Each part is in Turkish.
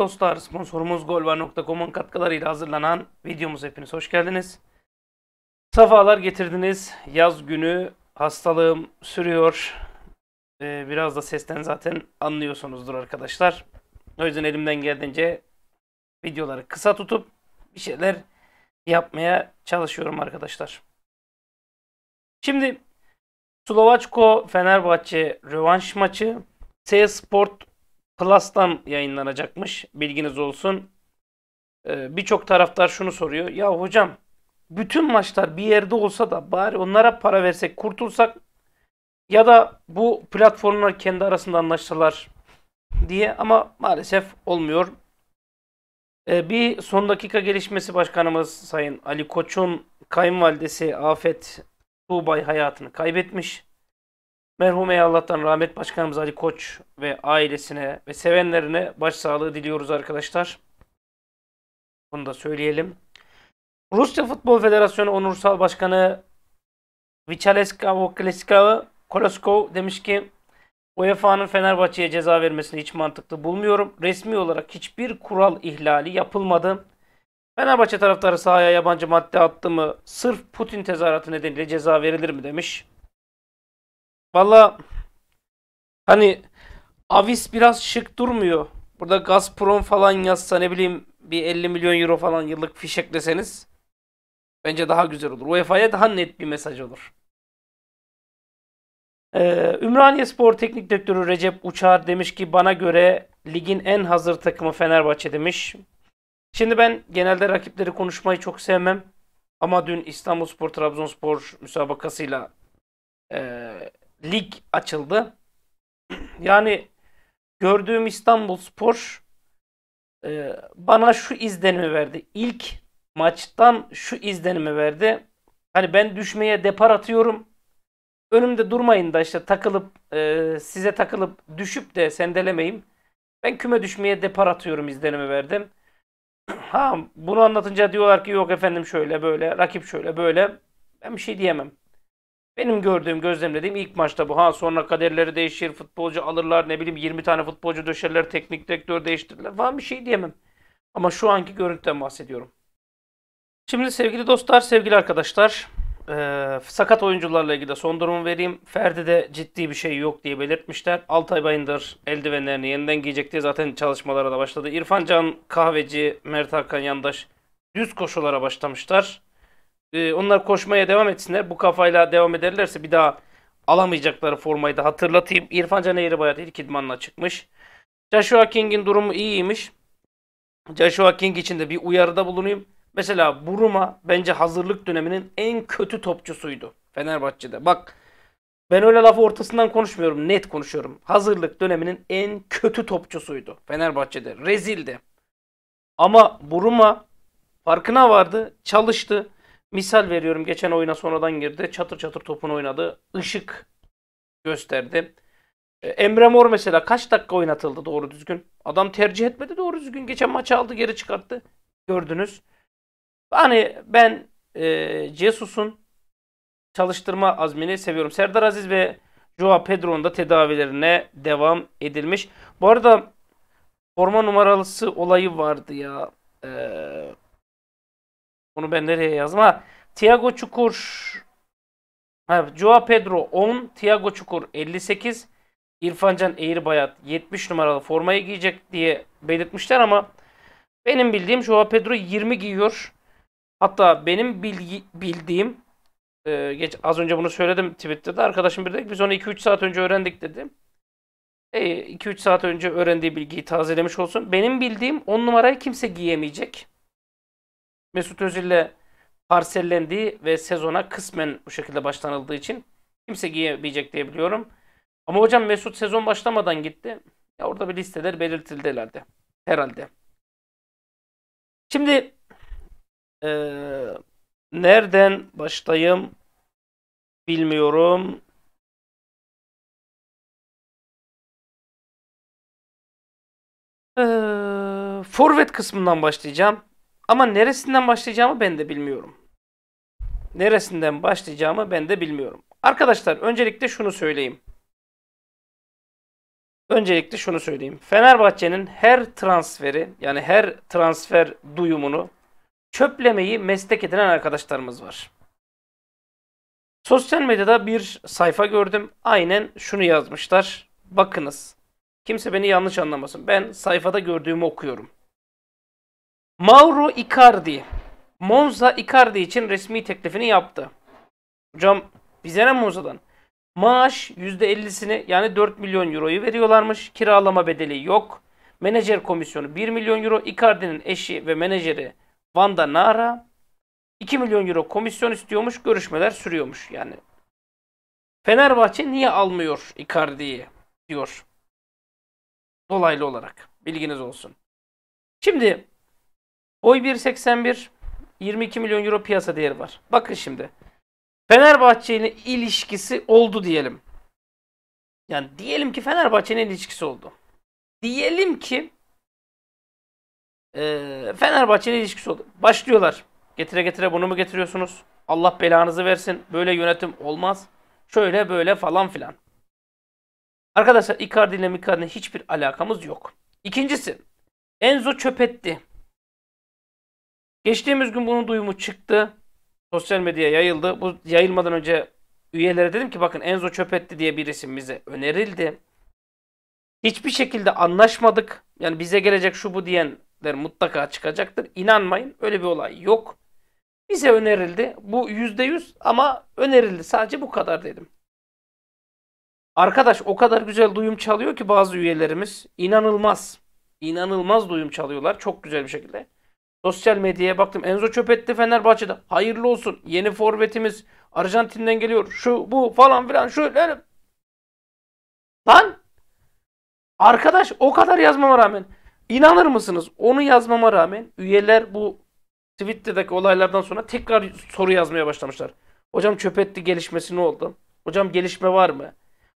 dostlar, sponsorumuz golva.com'un katkılarıyla hazırlanan videomuz hepiniz hoş geldiniz. Safalar getirdiniz. Yaz günü hastalığım sürüyor. Ee, biraz da sesten zaten anlıyorsunuzdur arkadaşlar. O yüzden elimden geldiğince videoları kısa tutup bir şeyler yapmaya çalışıyorum arkadaşlar. Şimdi Slovaçko Fenerbahçe rövanş maçı. C Sport Plus'tan yayınlanacakmış. Bilginiz olsun. Ee, Birçok taraftar şunu soruyor. Ya hocam bütün maçlar bir yerde olsa da bari onlara para versek kurtulsak ya da bu platformlar kendi arasında anlaştılar diye ama maalesef olmuyor. Ee, bir son dakika gelişmesi başkanımız Sayın Ali Koç'un kayınvalidesi Afet Tuğbay hayatını kaybetmiş. Merhum Ey Allah'tan rahmet başkanımız Ali Koç ve ailesine ve sevenlerine başsağlığı diliyoruz arkadaşlar. Bunu da söyleyelim. Rusya Futbol Federasyonu Onursal Başkanı Vichaleskavo Koloskov demiş ki UEFA'nın Fenerbahçe'ye ceza vermesini hiç mantıklı bulmuyorum. Resmi olarak hiçbir kural ihlali yapılmadı. Fenerbahçe taraftarı sahaya yabancı madde attı mı sırf Putin tezahüratı nedeniyle ceza verilir mi demiş. Valla hani Avis biraz şık durmuyor. Burada Gazprom falan yazsa ne bileyim bir 50 milyon euro falan yıllık fişekleseniz bence daha güzel olur. UEFA'ya daha net bir mesaj olur. Ee, Ümraniye Spor Teknik Direktörü Recep Uçar demiş ki bana göre ligin en hazır takımı Fenerbahçe demiş. Şimdi ben genelde rakipleri konuşmayı çok sevmem. Ama dün İstanbulspor Trabzonspor müsabakasıyla e, lig açıldı. Yani gördüğüm İstanbul Spor e, bana şu izlenimi verdi. İlk maçtan şu izlenimi verdi. Hani ben düşmeye depar atıyorum. Önümde durmayın da işte takılıp e, size takılıp düşüp de sendelemeyim. Ben küme düşmeye depar atıyorum izlenimi verdim. Ha bunu anlatınca diyorlar ki yok efendim şöyle böyle rakip şöyle böyle. Ben bir şey diyemem. Benim gördüğüm, gözlemlediğim ilk maçta bu. Ha sonra kaderleri değişir, futbolcu alırlar, ne bileyim 20 tane futbolcu döşerler, teknik direktör değiştirirler falan bir şey diyemem. Ama şu anki görüntüden bahsediyorum. Şimdi sevgili dostlar, sevgili arkadaşlar, ee, sakat oyuncularla ilgili de son durumu vereyim. Ferdi de ciddi bir şey yok diye belirtmişler. Altay Bayındır eldivenlerini yeniden giyecek diye zaten çalışmalara da başladı. İrfan Can Kahveci, Mert Hakan Yandaş düz koşulara başlamışlar e, onlar koşmaya devam etsinler. Bu kafayla devam ederlerse bir daha alamayacakları formayı da hatırlatayım. İrfan Can Eğribayat ilk idmanla çıkmış. Joshua King'in durumu iyiymiş. Joshua King için de bir uyarıda bulunayım. Mesela Buruma bence hazırlık döneminin en kötü topçusuydu Fenerbahçe'de. Bak ben öyle lafı ortasından konuşmuyorum. Net konuşuyorum. Hazırlık döneminin en kötü topçusuydu Fenerbahçe'de. Rezildi. Ama Buruma farkına vardı. Çalıştı. Misal veriyorum geçen oyuna sonradan girdi. Çatır çatır topunu oynadı. Işık gösterdi. E, Emre Mor mesela kaç dakika oynatıldı doğru düzgün? Adam tercih etmedi doğru düzgün. Geçen maçı aldı geri çıkarttı. Gördünüz. Hani ben e, Jesus'un çalıştırma azmini seviyorum. Serdar Aziz ve Joao Pedro'nun da tedavilerine devam edilmiş. Bu arada forma numaralısı olayı vardı ya. Eee onu ben nereye yazdım? Ha, Thiago Çukur ha, Joao Pedro 10, Thiago Çukur 58, İrfancan Eğirbayat 70 numaralı formayı giyecek diye belirtmişler ama benim bildiğim Joao Pedro 20 giyiyor. Hatta benim bilgi, bildiğim e, geç az önce bunu söyledim Twitter'da arkadaşım bir de biz onu 2-3 saat önce öğrendik dedi. E, 2-3 saat önce öğrendiği bilgiyi tazelemiş olsun. Benim bildiğim 10 numarayı kimse giyemeyecek. Mesut Özil'le parsellendiği ve sezona kısmen bu şekilde başlanıldığı için kimse giyemeyecek diye biliyorum. Ama hocam Mesut sezon başlamadan gitti. Ya orada bir listeler belirtildi herhalde. Herhalde. Şimdi e, nereden başlayayım bilmiyorum. E, forvet kısmından başlayacağım. Ama neresinden başlayacağımı ben de bilmiyorum. Neresinden başlayacağımı ben de bilmiyorum. Arkadaşlar öncelikle şunu söyleyeyim. Öncelikle şunu söyleyeyim. Fenerbahçe'nin her transferi yani her transfer duyumunu çöplemeyi meslek edinen arkadaşlarımız var. Sosyal medyada bir sayfa gördüm. Aynen şunu yazmışlar. Bakınız. Kimse beni yanlış anlamasın. Ben sayfada gördüğümü okuyorum. Mauro Icardi Monza Icardi için resmi teklifini yaptı. Hocam bize ne Monza'dan? Maaş %50'sini yani 4 milyon euroyu veriyorlarmış. Kiralama bedeli yok. Menajer komisyonu 1 milyon euro. Icardi'nin eşi ve menajeri Vanda Nara 2 milyon euro komisyon istiyormuş. Görüşmeler sürüyormuş yani. Fenerbahçe niye almıyor Icardi'yi diyor. Dolaylı olarak bilginiz olsun. Şimdi Oy 1.81 22 milyon euro piyasa değeri var. Bakın şimdi. Fenerbahçe ilişkisi oldu diyelim. Yani diyelim ki Fenerbahçe'nin ilişkisi oldu. Diyelim ki e, Fenerbahçe'nin ilişkisi oldu. Başlıyorlar. Getire getire bunu mu getiriyorsunuz? Allah belanızı versin. Böyle yönetim olmaz. Şöyle böyle falan filan. Arkadaşlar Icardi ile Mikardi hiçbir alakamız yok. İkincisi Enzo çöp etti. Geçtiğimiz gün bunun duyumu çıktı. Sosyal medyaya yayıldı. Bu yayılmadan önce üyelere dedim ki bakın Enzo Çöpetti diye bir isim bize önerildi. Hiçbir şekilde anlaşmadık. Yani bize gelecek şu bu diyenler mutlaka çıkacaktır. İnanmayın öyle bir olay yok. Bize önerildi. Bu %100 ama önerildi. Sadece bu kadar dedim. Arkadaş o kadar güzel duyum çalıyor ki bazı üyelerimiz. inanılmaz. İnanılmaz duyum çalıyorlar. Çok güzel bir şekilde. Sosyal medyaya baktım. Enzo çöp Çöpet'ti Fenerbahçe'de. Hayırlı olsun. Yeni forvetimiz Arjantin'den geliyor. Şu bu falan filan şöyle. Lan arkadaş o kadar yazmama rağmen inanır mısınız? Onu yazmama rağmen üyeler bu Twitter'daki olaylardan sonra tekrar soru yazmaya başlamışlar. Hocam çöp etti gelişmesi ne oldu? Hocam gelişme var mı?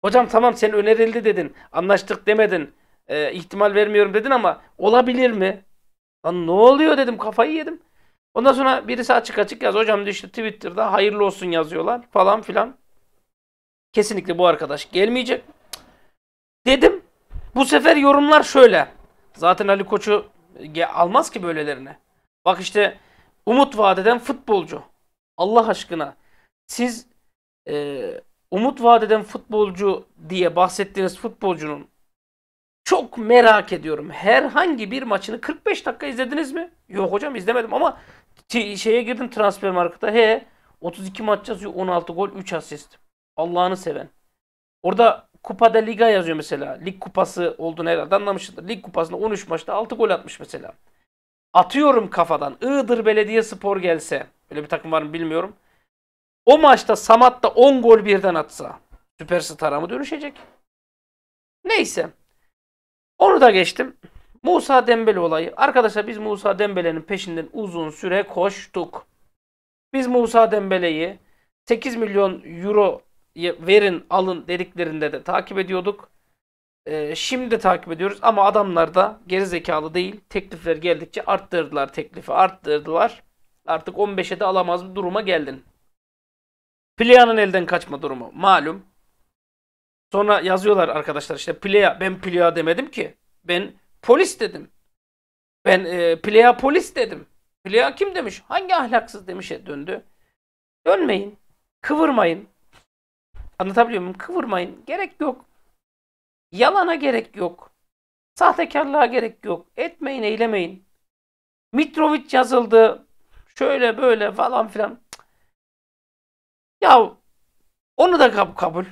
Hocam tamam sen önerildi dedin. Anlaştık demedin. E, ihtimal vermiyorum dedin ama olabilir mi? Lan ne oluyor dedim kafayı yedim. Ondan sonra birisi açık açık yaz. Hocam işte Twitter'da hayırlı olsun yazıyorlar falan filan. Kesinlikle bu arkadaş gelmeyecek. Dedim. Bu sefer yorumlar şöyle. Zaten Ali Koç'u almaz ki böylelerine. Bak işte umut vaat eden futbolcu. Allah aşkına. Siz e, umut vaat eden futbolcu diye bahsettiğiniz futbolcunun çok merak ediyorum. Herhangi bir maçını 45 dakika izlediniz mi? Yok hocam izlemedim ama şeye girdim transfer markete. He 32 maç yazıyor 16 gol 3 asist. Allah'ını seven. Orada Kupada Liga yazıyor mesela. Lig kupası olduğunu herhalde anlamışsındır. Lig kupasında 13 maçta 6 gol atmış mesela. Atıyorum kafadan. Iğdır Belediye Spor gelse. Öyle bir takım var mı bilmiyorum. O maçta Samat da 10 gol birden atsa. Süperstar'a mı dönüşecek? Neyse. Onu da geçtim. Musa Dembele olayı. Arkadaşlar biz Musa Dembele'nin peşinden uzun süre koştuk. Biz Musa Dembele'yi 8 milyon euro verin alın dediklerinde de takip ediyorduk. Ee, şimdi takip ediyoruz ama adamlar da gerizekalı değil. Teklifler geldikçe arttırdılar teklifi arttırdılar. Artık 15'e de alamaz bir duruma geldin. Plia'nın elden kaçma durumu malum. Sonra yazıyorlar arkadaşlar işte plea ben plea demedim ki. Ben polis dedim. Ben e, plea polis dedim. Plea kim demiş? Hangi ahlaksız demişe döndü. Dönmeyin. Kıvırmayın. Anlatabiliyor muyum? Kıvırmayın. Gerek yok. Yalana gerek yok. Sahtekarlığa gerek yok. Etmeyin, eylemeyin. Mitrovic yazıldı. Şöyle böyle falan filan. Ya onu da kabul.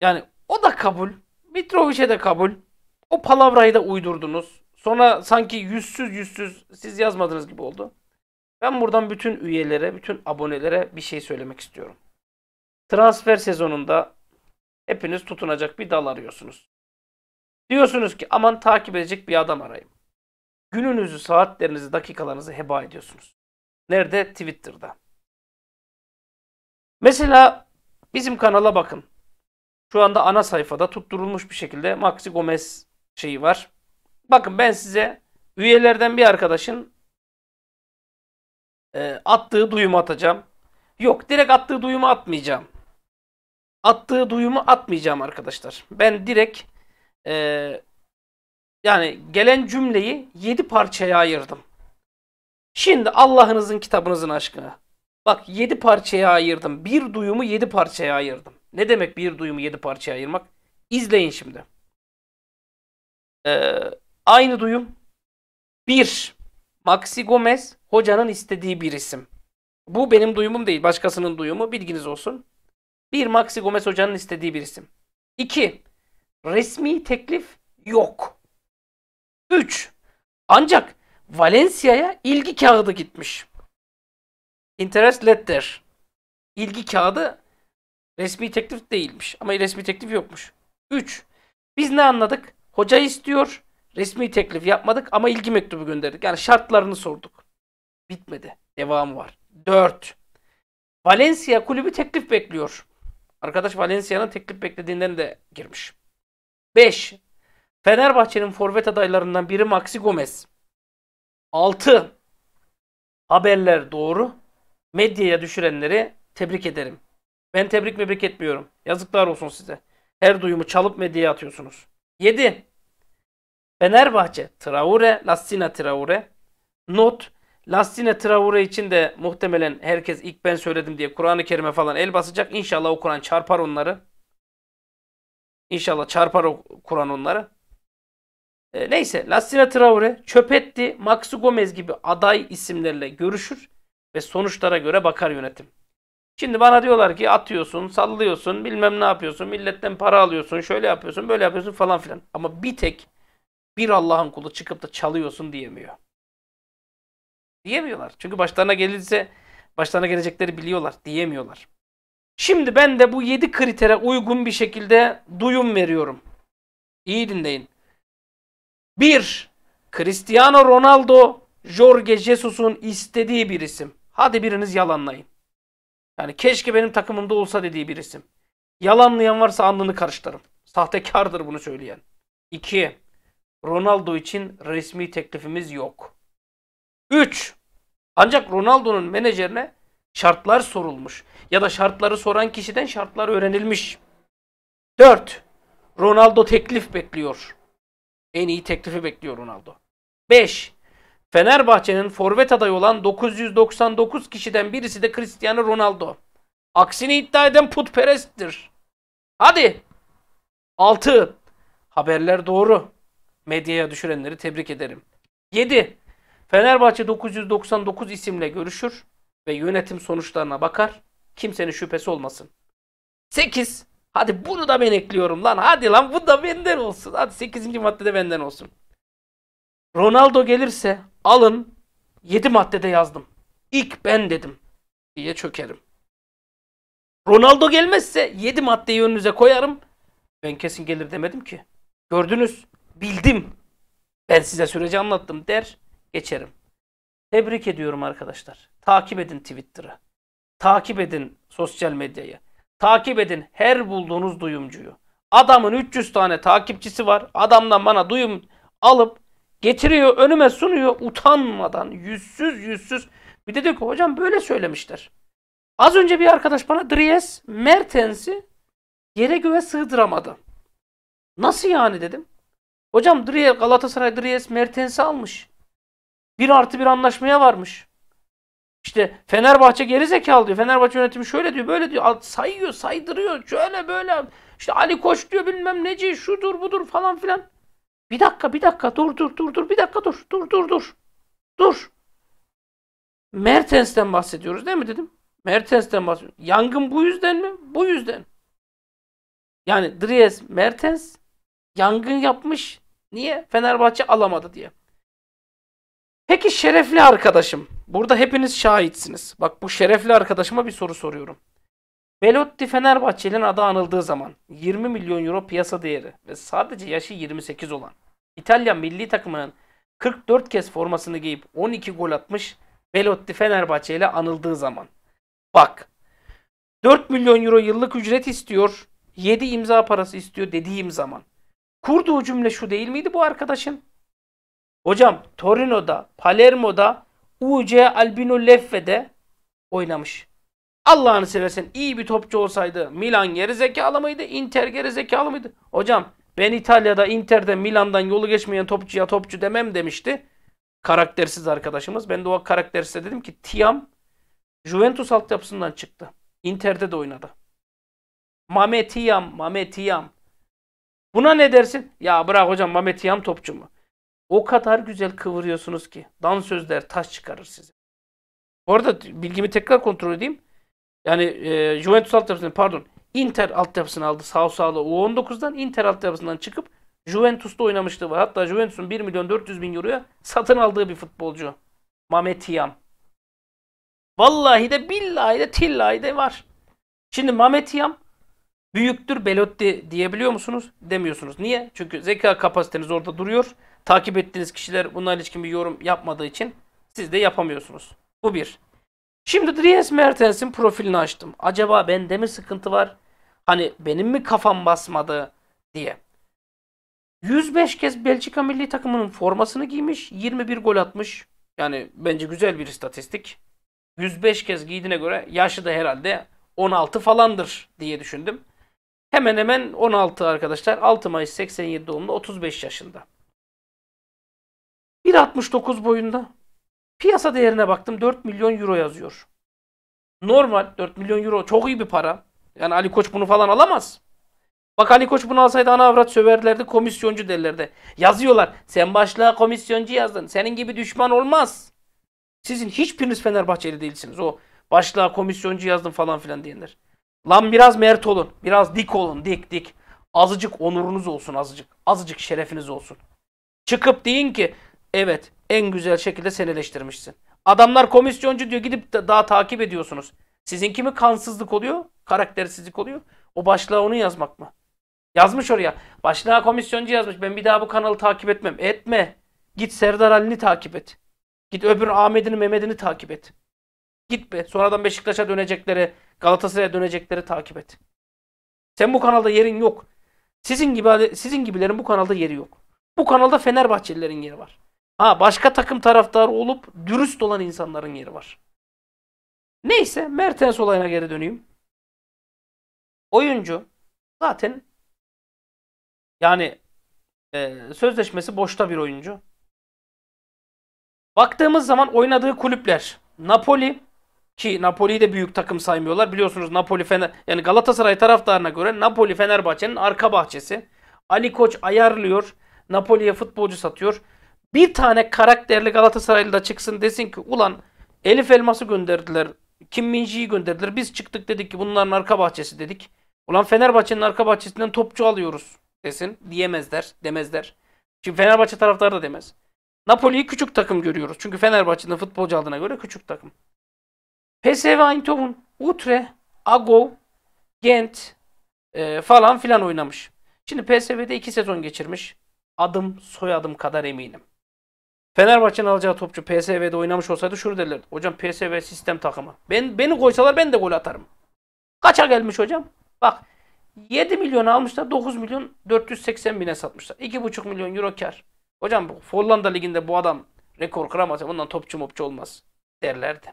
Yani o da kabul. Mitrovic'e de kabul. O palavrayı da uydurdunuz. Sonra sanki yüzsüz yüzsüz siz yazmadınız gibi oldu. Ben buradan bütün üyelere, bütün abonelere bir şey söylemek istiyorum. Transfer sezonunda hepiniz tutunacak bir dal arıyorsunuz. Diyorsunuz ki aman takip edecek bir adam arayayım. Gününüzü, saatlerinizi, dakikalarınızı heba ediyorsunuz. Nerede? Twitter'da. Mesela bizim kanala bakın. Şu anda ana sayfada tutturulmuş bir şekilde Maxi Gomez şeyi var. Bakın ben size üyelerden bir arkadaşın e, attığı duyumu atacağım. Yok direkt attığı duyumu atmayacağım. Attığı duyumu atmayacağım arkadaşlar. Ben direkt e, yani gelen cümleyi 7 parçaya ayırdım. Şimdi Allah'ınızın kitabınızın aşkına. Bak 7 parçaya ayırdım. Bir duyumu 7 parçaya ayırdım. Ne demek bir duyumu yedi parçaya ayırmak? İzleyin şimdi. Ee, aynı duyum. Bir. Maxi Gomez hocanın istediği bir isim. Bu benim duyumum değil. Başkasının duyumu. Bilginiz olsun. Bir Maxi Gomez hocanın istediği bir isim. İki. Resmi teklif yok. Üç. Ancak Valencia'ya ilgi kağıdı gitmiş. Interest letter. İlgi kağıdı Resmi teklif değilmiş ama resmi teklif yokmuş. 3. Biz ne anladık? Hoca istiyor. Resmi teklif yapmadık ama ilgi mektubu gönderdik. Yani şartlarını sorduk. Bitmedi. Devamı var. 4. Valencia kulübü teklif bekliyor. Arkadaş Valencia'nın teklif beklediğinden de girmiş. 5. Fenerbahçe'nin forvet adaylarından biri Maxi Gomez. 6. Haberler doğru. Medyaya düşürenleri tebrik ederim. Ben tebrik mebrik etmiyorum. Yazıklar olsun size. Her duyumu çalıp medyaya atıyorsunuz. 7. Fenerbahçe, Traore, Lastina Traore. Not, Lastina Traore için de muhtemelen herkes ilk ben söyledim diye Kur'an-ı Kerim'e falan el basacak. İnşallah o Kur'an çarpar onları. İnşallah çarpar o Kur'an onları. E, neyse Lastina Traore, Çöpetti, Maxi Gomez gibi aday isimlerle görüşür ve sonuçlara göre bakar yönetim. Şimdi bana diyorlar ki atıyorsun, sallıyorsun, bilmem ne yapıyorsun, milletten para alıyorsun, şöyle yapıyorsun, böyle yapıyorsun falan filan. Ama bir tek bir Allah'ın kulu çıkıp da çalıyorsun diyemiyor. Diyemiyorlar. Çünkü başlarına gelirse başlarına gelecekleri biliyorlar. Diyemiyorlar. Şimdi ben de bu yedi kritere uygun bir şekilde duyum veriyorum. İyi dinleyin. Bir, Cristiano Ronaldo Jorge Jesus'un istediği bir isim. Hadi biriniz yalanlayın. Yani keşke benim takımımda olsa dediği bir isim. Yalanlayan varsa anlını karıştırırım. Sahtekardır bunu söyleyen. 2. Ronaldo için resmi teklifimiz yok. 3. Ancak Ronaldo'nun menajerine şartlar sorulmuş ya da şartları soran kişiden şartlar öğrenilmiş. 4. Ronaldo teklif bekliyor. En iyi teklifi bekliyor Ronaldo. 5. Fenerbahçe'nin forvet adayı olan 999 kişiden birisi de Cristiano Ronaldo. Aksini iddia eden putperesttir. Hadi. 6. Haberler doğru. Medyaya düşürenleri tebrik ederim. 7. Fenerbahçe 999 isimle görüşür ve yönetim sonuçlarına bakar. Kimsenin şüphesi olmasın. 8. Hadi bunu da ben ekliyorum lan. Hadi lan bu da benden olsun. Hadi 8. maddede benden olsun. Ronaldo gelirse alın 7 maddede yazdım. İlk ben dedim diye çökerim. Ronaldo gelmezse 7 maddeyi önünüze koyarım. Ben kesin gelir demedim ki. Gördünüz, bildim. Ben size süreci anlattım der, geçerim. Tebrik ediyorum arkadaşlar. Takip edin Twitter'ı. Takip edin sosyal medyayı. Takip edin her bulduğunuz duyumcuyu. Adamın 300 tane takipçisi var. Adamdan bana duyum alıp Getiriyor önüme sunuyor utanmadan yüzsüz yüzsüz. Bir de diyor ki hocam böyle söylemişler. Az önce bir arkadaş bana Dries Mertens'i yere göğe sığdıramadı. Nasıl yani dedim. Hocam Dries, Galatasaray Dries Mertens'i almış. Bir artı bir anlaşmaya varmış. İşte Fenerbahçe geri diyor. Fenerbahçe yönetimi şöyle diyor, böyle diyor. Sayıyor, saydırıyor. Şöyle böyle. İşte Ali Koç diyor bilmem neci, şudur budur falan filan. Bir dakika, bir dakika, dur, dur, dur, dur, bir dakika, dur, dur, dur, dur, dur. Mertens'ten bahsediyoruz değil mi dedim? Mertens'ten bahsediyoruz. Yangın bu yüzden mi? Bu yüzden. Yani Dries Mertens yangın yapmış. Niye? Fenerbahçe alamadı diye. Peki şerefli arkadaşım. Burada hepiniz şahitsiniz. Bak bu şerefli arkadaşıma bir soru soruyorum. Belotti Fenerbahçe'nin adı anıldığı zaman 20 milyon euro piyasa değeri ve sadece yaşı 28 olan İtalya milli takımının 44 kez formasını giyip 12 gol atmış Belotti Fenerbahçe ile anıldığı zaman. Bak 4 milyon euro yıllık ücret istiyor 7 imza parası istiyor dediğim zaman. Kurduğu cümle şu değil miydi bu arkadaşın? Hocam Torino'da, Palermo'da, UC Albino Leffe'de oynamış. Allah'ını seversen iyi bir topçu olsaydı Milan geri zekalı mıydı? Inter geri zekalı mıydı? Hocam ben İtalya'da Inter'de Milan'dan yolu geçmeyen topçuya topçu demem demişti. Karaktersiz arkadaşımız. Ben de o karakterse dedim ki Tiam Juventus altyapısından çıktı. Inter'de de oynadı. Mame Tiam, Mame Tiam. Buna ne dersin? Ya bırak hocam Mame Tiam topçu mu? O kadar güzel kıvırıyorsunuz ki sözler, taş çıkarır size. Bu arada bilgimi tekrar kontrol edeyim. Yani e, Juventus altyapısını pardon Inter altyapısını aldı sağ sağlı U19'dan Inter altyapısından çıkıp Juventus'ta oynamıştı var. Hatta Juventus'un 1 milyon 400 bin euroya satın aldığı bir futbolcu. Mametiam. Vallahi de billahi de tillahi de var. Şimdi Mametiam büyüktür Belotti diyebiliyor musunuz? Demiyorsunuz. Niye? Çünkü zeka kapasiteniz orada duruyor. Takip ettiğiniz kişiler bununla ilişkin bir yorum yapmadığı için siz de yapamıyorsunuz. Bu bir. Şimdi Dries Mertens'in profilini açtım. Acaba bende mi sıkıntı var? Hani benim mi kafam basmadı diye. 105 kez Belçika milli takımının formasını giymiş. 21 gol atmış. Yani bence güzel bir istatistik. 105 kez giydiğine göre yaşı da herhalde 16 falandır diye düşündüm. Hemen hemen 16 arkadaşlar. 6 Mayıs 87 doğumlu 35 yaşında. 1.69 boyunda. Piyasa değerine baktım 4 milyon euro yazıyor. Normal 4 milyon euro çok iyi bir para. Yani Ali Koç bunu falan alamaz. Bak Ali Koç bunu alsaydı ana avrat söverlerdi komisyoncu derlerdi. Yazıyorlar. Sen başlığa komisyoncu yazdın. Senin gibi düşman olmaz. Sizin hiçbiriniz Fenerbahçeli değilsiniz. O başlığa komisyoncu yazdım falan filan diyenler. Lan biraz mert olun. Biraz dik olun. Dik dik. Azıcık onurunuz olsun azıcık. Azıcık şerefiniz olsun. Çıkıp deyin ki Evet en güzel şekilde sen eleştirmişsin. Adamlar komisyoncu diyor gidip daha takip ediyorsunuz. Sizin kimi kansızlık oluyor? Karaktersizlik oluyor. O başlığa onu yazmak mı? Yazmış oraya. Başlığa komisyoncu yazmış. Ben bir daha bu kanalı takip etmem. Etme. Git Serdar Ali'ni takip et. Git öbür Ahmet'ini Mehmet'ini takip et. Git be. Sonradan Beşiktaş'a dönecekleri, Galatasaray'a dönecekleri takip et. Sen bu kanalda yerin yok. Sizin gibi sizin gibilerin bu kanalda yeri yok. Bu kanalda Fenerbahçelilerin yeri var. Ha başka takım taraftarı olup dürüst olan insanların yeri var. Neyse Mertens olayına geri döneyim. Oyuncu zaten yani e, sözleşmesi boşta bir oyuncu. Baktığımız zaman oynadığı kulüpler Napoli ki Napoli'yi de büyük takım saymıyorlar. Biliyorsunuz Napoli Fener yani Galatasaray taraftarına göre Napoli Fenerbahçe'nin arka bahçesi. Ali Koç ayarlıyor. Napoli'ye futbolcu satıyor bir tane karakterli Galatasaraylı da çıksın desin ki ulan Elif Elmas'ı gönderdiler. Kim Minji'yi gönderdiler. Biz çıktık dedik ki bunların arka bahçesi dedik. Ulan Fenerbahçe'nin arka bahçesinden topçu alıyoruz desin. Diyemezler. Demezler. Çünkü Fenerbahçe taraftarı da demez. Napoli'yi küçük takım görüyoruz. Çünkü Fenerbahçe'nin futbolcu aldığına göre küçük takım. PSV Eindhoven, Utre, Agov, Gent e, falan filan oynamış. Şimdi PSV'de iki sezon geçirmiş. Adım soyadım kadar eminim. Fenerbahçe'nin alacağı topçu PSV'de oynamış olsaydı şunu derlerdi. Hocam PSV sistem takımı. Ben, beni koysalar ben de gol atarım. Kaça gelmiş hocam? Bak 7 milyon almışlar 9 milyon 480 bine satmışlar. 2,5 milyon euro kar. Hocam bu Hollanda liginde bu adam rekor kıramaz. Bundan topçu mopçu olmaz derlerdi.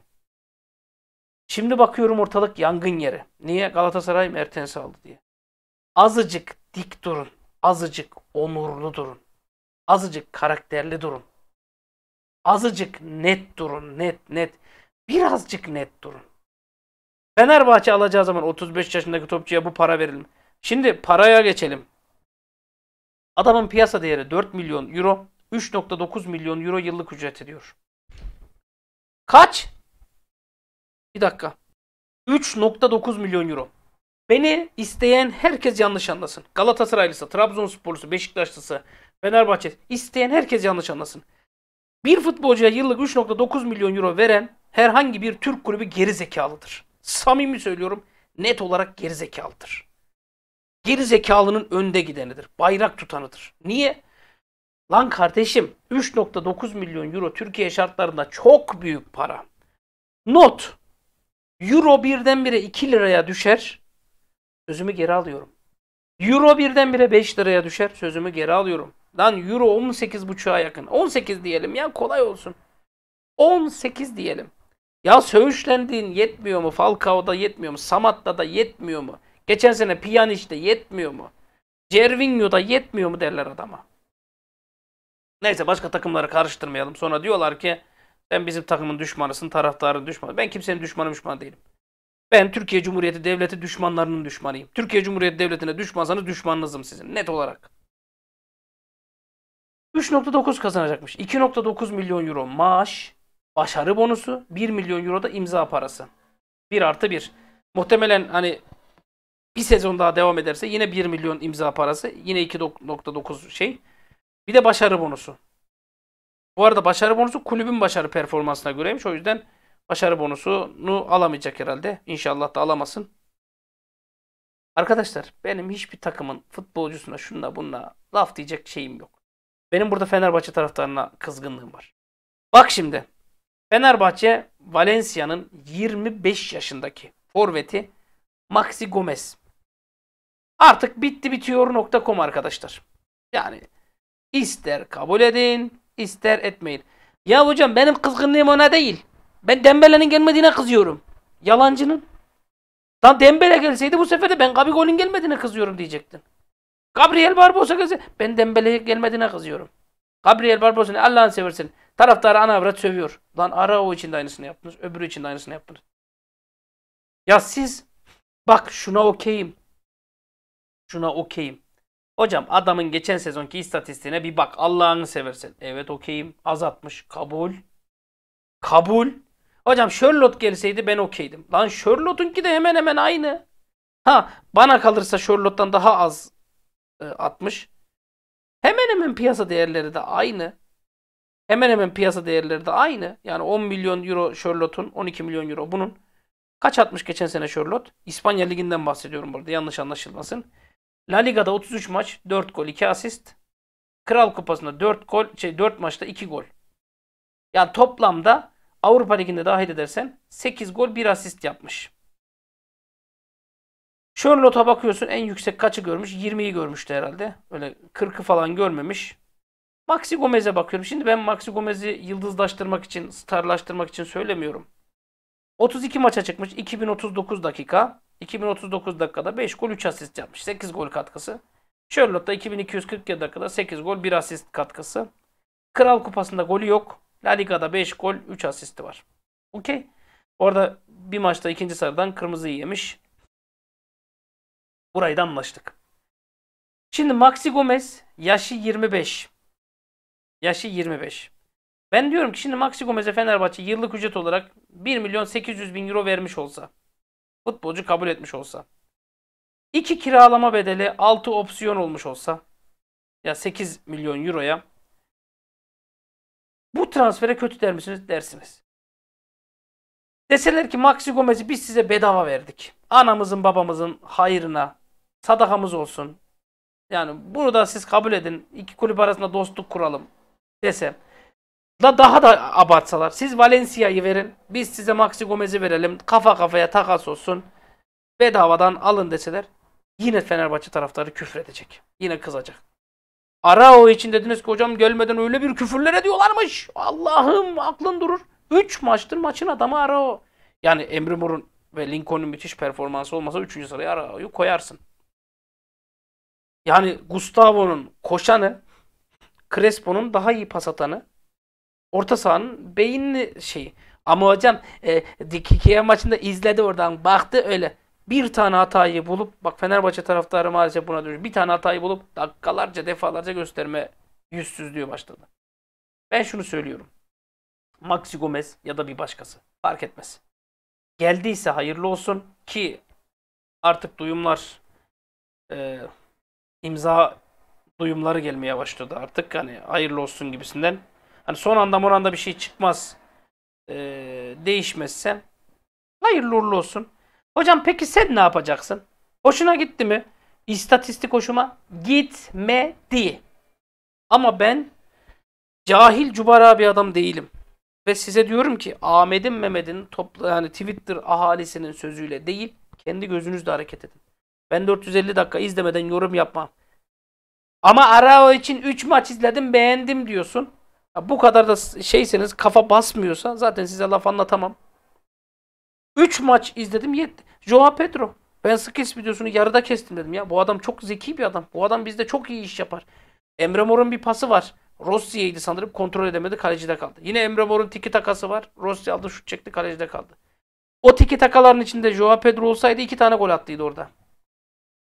Şimdi bakıyorum ortalık yangın yeri. Niye? Galatasaray Mertens aldı diye. Azıcık dik durun. Azıcık onurlu durun. Azıcık karakterli durun. Azıcık net durun. Net net. Birazcık net durun. Fenerbahçe alacağı zaman 35 yaşındaki topçuya bu para verelim. Şimdi paraya geçelim. Adamın piyasa değeri 4 milyon euro. 3.9 milyon euro yıllık ücret ediyor. Kaç? Bir dakika. 3.9 milyon euro. Beni isteyen herkes yanlış anlasın. Galatasaraylısı, Trabzonsporlusu, Beşiktaşlısı, Fenerbahçe. isteyen herkes yanlış anlasın. Bir futbolcuya yıllık 3.9 milyon euro veren herhangi bir Türk kulübü geri zekalıdır. Samimi söylüyorum net olarak geri zekalıdır. Geri zekalının önde gidenidir. Bayrak tutanıdır. Niye? Lan kardeşim 3.9 milyon euro Türkiye şartlarında çok büyük para. Not. Euro birdenbire 2 liraya düşer. Sözümü geri alıyorum. Euro birdenbire 5 liraya düşer. Sözümü geri alıyorum. Lan euro 18.5'a yakın. 18 diyelim ya kolay olsun. 18 diyelim. Ya sövüşlendiğin yetmiyor mu? Falcao'da yetmiyor mu? Samat'ta da yetmiyor mu? Geçen sene Pjanic'te yetmiyor mu? Cervinho'da yetmiyor mu derler adama. Neyse başka takımları karıştırmayalım. Sonra diyorlar ki ben bizim takımın düşmanısın, taraftarın düşmanı. Ben kimsenin düşmanı düşman değilim. Ben Türkiye Cumhuriyeti Devleti düşmanlarının düşmanıyım. Türkiye Cumhuriyeti Devleti'ne düşmansanız düşmanınızım sizin net olarak. 3.9 kazanacakmış. 2.9 milyon euro maaş, başarı bonusu, 1 milyon euro da imza parası. 1 artı 1. Muhtemelen hani bir sezon daha devam ederse yine 1 milyon imza parası. Yine 2.9 şey. Bir de başarı bonusu. Bu arada başarı bonusu kulübün başarı performansına göreymiş. O yüzden başarı bonusunu alamayacak herhalde. İnşallah da alamasın. Arkadaşlar benim hiçbir takımın futbolcusuna şunla bunla laf diyecek şeyim yok. Benim burada Fenerbahçe taraftarına kızgınlığım var. Bak şimdi. Fenerbahçe Valencia'nın 25 yaşındaki forveti Maxi Gomez. Artık bitti bitiyor bitiyor.com arkadaşlar. Yani ister kabul edin, ister etmeyin. Ya hocam benim kızgınlığım ona değil. Ben Dembele'nin gelmediğine kızıyorum. Yalancının. Lan Dembele gelseydi bu sefer de ben Gabigol'ün gelmediğine kızıyorum diyecektin. Gabriel Barbosa gelse ben Dembele'ye gelmediğine kızıyorum. Gabriel Barbosa'nı Allah'ını seversin. Taraftarı ana avrat sövüyor. Lan ara o için de aynısını yaptınız. Öbürü için de aynısını yaptınız. Ya siz bak şuna okeyim. Şuna okeyim. Hocam adamın geçen sezonki istatistiğine bir bak Allah'ını seversen. Evet okeyim. Azatmış, Kabul. Kabul. Hocam Sherlock gelseydi ben okeydim. Lan Sherlock'unki de hemen hemen aynı. Ha bana kalırsa Sherlock'tan daha az e, atmış. Hemen hemen piyasa değerleri de aynı. Hemen hemen piyasa değerleri de aynı. Yani 10 milyon euro Charlotte'un 12 milyon euro bunun. Kaç atmış geçen sene Charlotte? İspanya Ligi'nden bahsediyorum burada yanlış anlaşılmasın. La Liga'da 33 maç 4 gol 2 asist. Kral Kupası'nda 4 gol şey 4 maçta 2 gol. Yani toplamda Avrupa Ligi'nde dahil edersen 8 gol 1 asist yapmış. Şöyle Charlotte'a bakıyorsun en yüksek kaçı görmüş? 20'yi görmüştü herhalde. Öyle 40'ı falan görmemiş. Maxi Gomez'e bakıyorum. Şimdi ben Maxi Gomez'i yıldızlaştırmak için, starlaştırmak için söylemiyorum. 32 maça çıkmış. 2039 dakika. 2039 dakikada 5 gol 3 asist yapmış. 8 gol katkısı. Charlotte'da 2240 dakikada 8 gol 1 asist katkısı. Kral Kupası'nda golü yok. La Liga'da 5 gol 3 asisti var. Okey. Orada bir maçta ikinci sarıdan kırmızıyı yemiş. Burayı da anlaştık. Şimdi Maxi Gomez yaşı 25. Yaşı 25. Ben diyorum ki şimdi Maxi Gomez'e Fenerbahçe yıllık ücret olarak 1 milyon 800 bin euro vermiş olsa. Futbolcu kabul etmiş olsa. 2 kiralama bedeli 6 opsiyon olmuş olsa. Ya 8 milyon euroya. Bu transfere kötü der misiniz? Dersiniz. Deseler ki Maxi Gomez'i biz size bedava verdik. Anamızın babamızın hayrına sadakamız olsun. Yani bunu da siz kabul edin. İki kulüp arasında dostluk kuralım desem. Da daha da abartsalar. Siz Valencia'yı verin. Biz size Maxi Gomez'i verelim. Kafa kafaya takas olsun. Bedavadan alın deseler. Yine Fenerbahçe taraftarı küfredecek. Yine kızacak. Ara o için dediniz ki hocam gelmeden öyle bir küfürlere diyorlarmış. Allah'ım aklın durur. 3 maçtır maçın adamı Arao. Yani Emre Mor'un ve Lincoln'un müthiş performansı olmasa 3. sıraya Arao'yu koyarsın. Yani Gustavo'nun koşanı, Crespo'nun daha iyi pas atanı, orta sahanın beyinli şeyi. Ama hocam e, Dikikiye maçında izledi oradan baktı öyle. Bir tane hatayı bulup bak Fenerbahçe taraftarı maalesef buna dönüyor. Bir tane hatayı bulup dakikalarca defalarca gösterme yüzsüzlüğü başladı. Ben şunu söylüyorum. Maxi Gomez ya da bir başkası. Fark etmez. Geldiyse hayırlı olsun ki artık duyumlar e, imza duyumları gelmeye başladı artık. Hani hayırlı olsun gibisinden. Hani son anda mon anda bir şey çıkmaz. E, değişmezse hayırlı uğurlu olsun. Hocam peki sen ne yapacaksın? Hoşuna gitti mi? İstatistik hoşuma gitmedi. Ama ben cahil cubara bir adam değilim. Ve size diyorum ki Ahmet'in Mehmet'in toplu yani Twitter ahalisinin sözüyle değil kendi gözünüzle hareket edin. Ben 450 dakika izlemeden yorum yapmam. Ama Arao için 3 maç izledim beğendim diyorsun. Ya bu kadar da şeyseniz kafa basmıyorsa zaten size laf anlatamam. 3 maç izledim yetti. Joao Pedro. Ben Skis videosunu yarıda kestim dedim ya. Bu adam çok zeki bir adam. Bu adam bizde çok iyi iş yapar. Emre Mor'un bir pası var. Rossi'ydi sanırım kontrol edemedi kalecide kaldı. Yine Emre Mor'un tiki takası var. Rossi aldı şut çekti kalecide kaldı. O tiki takaların içinde Joao Pedro olsaydı iki tane gol attıydı orada.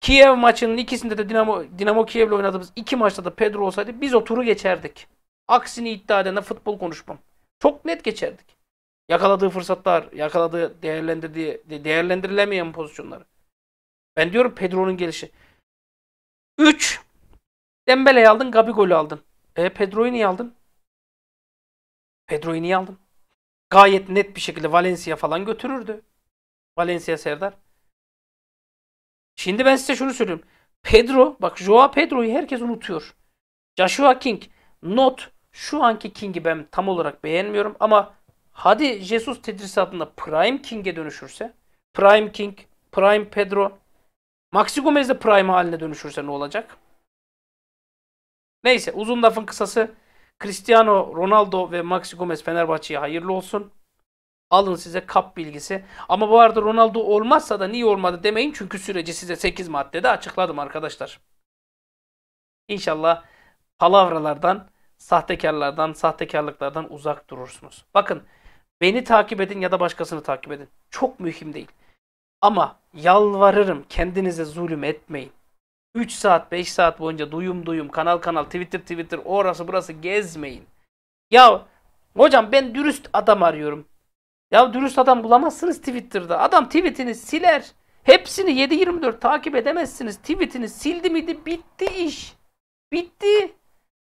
Kiev maçının ikisinde de Dinamo, Dinamo Kiev'le oynadığımız iki maçta da Pedro olsaydı biz o turu geçerdik. Aksini iddia edene futbol konuşmam. Çok net geçerdik. Yakaladığı fırsatlar, yakaladığı değerlendirdiği, değerlendirilemeyen pozisyonları. Ben diyorum Pedro'nun gelişi. 3. Dembele'yi aldın, Gabi Gabigol'ü aldın. E Pedro'yu niye aldın? Pedro'yu niye aldın? Gayet net bir şekilde Valencia falan götürürdü. Valencia Serdar. Şimdi ben size şunu söylüyorum. Pedro, bak Joao Pedro'yu herkes unutuyor. Joshua King, not şu anki King'i ben tam olarak beğenmiyorum ama hadi Jesus tedrisatında Prime King'e dönüşürse, Prime King, Prime Pedro, Maxi Gomez de Prime haline dönüşürse ne olacak? Neyse uzun lafın kısası Cristiano Ronaldo ve Maxi Gomez Fenerbahçe'ye hayırlı olsun. Alın size kap bilgisi. Ama bu arada Ronaldo olmazsa da niye olmadı demeyin. Çünkü süreci size 8 maddede açıkladım arkadaşlar. İnşallah palavralardan, sahtekarlardan, sahtekarlıklardan uzak durursunuz. Bakın beni takip edin ya da başkasını takip edin. Çok mühim değil. Ama yalvarırım kendinize zulüm etmeyin. 3 saat 5 saat boyunca duyum duyum kanal kanal Twitter Twitter orası burası gezmeyin. Ya hocam ben dürüst adam arıyorum. Ya dürüst adam bulamazsınız Twitter'da. Adam tweetini siler. Hepsini 7-24 takip edemezsiniz. Tweetini sildi miydi bitti iş. Bitti.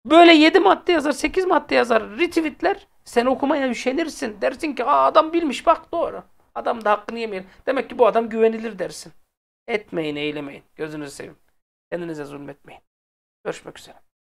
Böyle 7 madde yazar 8 madde yazar retweetler. Sen okumaya üşenirsin. Dersin ki Aa, adam bilmiş bak doğru. Adam da hakkını yemeyelim. Demek ki bu adam güvenilir dersin. Etmeyin eylemeyin. Gözünüzü seveyim. Kendinize zulmetmeyin. Görüşmek üzere.